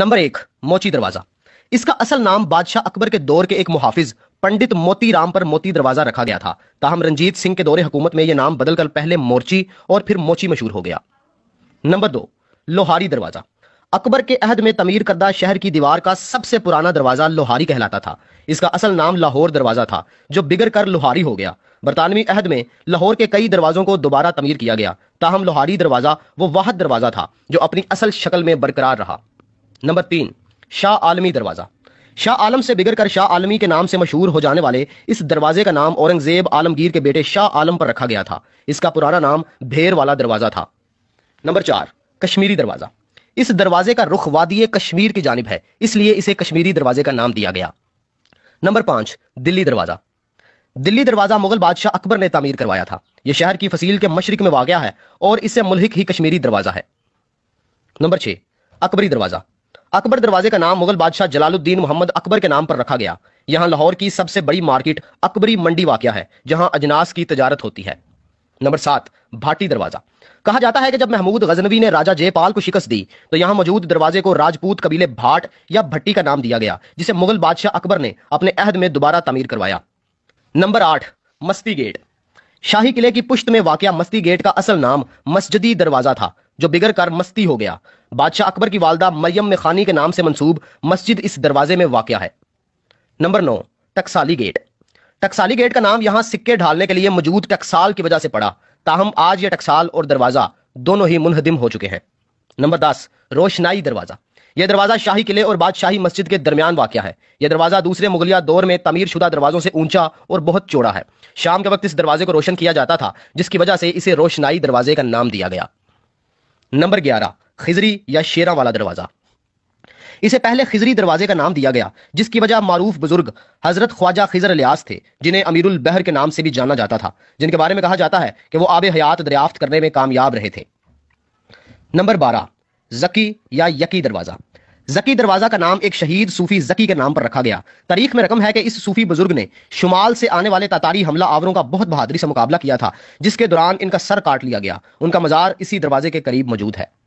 number एक मोची दरवाजा इसका असल नाम बादशाह अकबर के दौर के एक मुहाफिज पंडित मोती राम पर मोती दरवाजा रखा गया था ताहम रंजीत सिंह के दौरे हुकूमत में यह नाम बदलकर पहले मोर्ची और फिर मोची मशहूर हो गया नंबर दो लोहारी दरवाजा अकबर के अहद में तमीर करदा शहर की दीवार का सबसे पुराना दरवाजा लोहारी कहलाता था इसका असल नाम लाहौर दरवाजा था जो बिगड़ कर लोहारी हो गया बरतानवी अहद में लाहौर के कई दरवाजों को दोबारा तमीर किया गया ताहम लोहारी दरवाजा वो वाहद दरवाजा था जो अपनी असल शक्ल में बरकरार रहा नंबर तीन शाह आलमी दरवाज़ा शाह आलम से बिगड़कर शाह आलमी के नाम से मशहूर हो जाने वाले इस दरवाजे का नाम औरंगजेब आलमगीर के बेटे शाह आलम पर रखा गया था इसका पुराना नाम भेर वाला दरवाज़ा था नंबर चार कश्मीरी दरवाज़ा इस दरवाजे का रुख वादी कश्मीर की जानब है इसलिए इसे कश्मीरी दरवाजे का नाम दिया गया नंबर पांच दिल्ली दरवाज़ा दिल्ली दरवाज़ा मुगल बादशाह अकबर ने तामीर करवाया था यह शहर की फसील के मशरक में वाक़ है और इससे मुलहिक ही कश्मीरी दरवाज़ा है नंबर छः अकबरी दरवाज़ा अकबर दरवाजे का नाम मुगल बादशाह जलालुद्दीन मोहम्मद अकबर के नाम पर रखा गया यहाँ लाहौर की सबसे बड़ी मार्केट अकबरी मंडी वाक़ है जहां अजनास की तजारत होती है नंबर सात भाटी दरवाजा कहा जाता है कि जब महमूद गजनवी ने राजा जयपाल को शिकस्त दी तो यहां मौजूद दरवाजे को राजपूत कबीले भाट या भट्टी का नाम दिया गया जिसे मुगल बादशाह अकबर ने अपने अहद में दोबारा तमीर करवाया नंबर आठ मस्ती गेट शाही किले की पुश्त में वाकया मस्ती गेट का असल नाम मस्जिदी दरवाजा था जो बिगड़ कर मस्ती हो गया बादशाह अकबर की वालदा मरियम में खानी के नाम से मंसूब मस्जिद इस दरवाजे में वाक़ है नंबर नौ टक्साली गेट टक्साली गेट का नाम यहां सिक्के ढालने के लिए मौजूद टक्साल की वजह से पड़ा ताहम आज यह टक्साल और दरवाज़ा दोनों ही मुनहदिम हो चुके हैं नंबर दस रोशनाई दरवाज़ा यह दरवाज़ा शाही किले और बादशाही मस्जिद के दरमियान वाक़ है यह दरवाज़ा दूसरे मुगलिया दौर में तमीर शुदा दरवाज़ों से ऊंचा और बहुत चौड़ा है शाम के वक्त इस दरवाजे को रोशन किया जाता था जिसकी वजह से इसे रोशनाई दरवाजे का नाम दिया गया नंबर ग्यारह खिजरी या शेरा वाला दरवाज़ा इसे पहले खिजरी दरवाजे का नाम दिया गया जिसकी वजह मारूफ बुजुर्ग हजरत ख्वाजा खिजर लियास थे जिन्हें अमीरुल बहर के नाम से भी जाना जाता था जिनके बारे में कहा जाता है कि वो आब हयात दरियाफ्त करने में कामयाब रहे थे नंबर बारह जकी या यकी दरवाज़ा जकी दरवाजा का नाम एक शहीद सूफी जकी के नाम पर रखा गया तारीख में रकम है कि इस सूफी बुजुर्ग ने शुमाल से आने वाले तातारी हमला आवरों का बहुत बहादरी से मुकाबला किया था जिसके दौरान इनका सर काट लिया गया उनका मजार इसी दरवाजे के करीब मौजूद है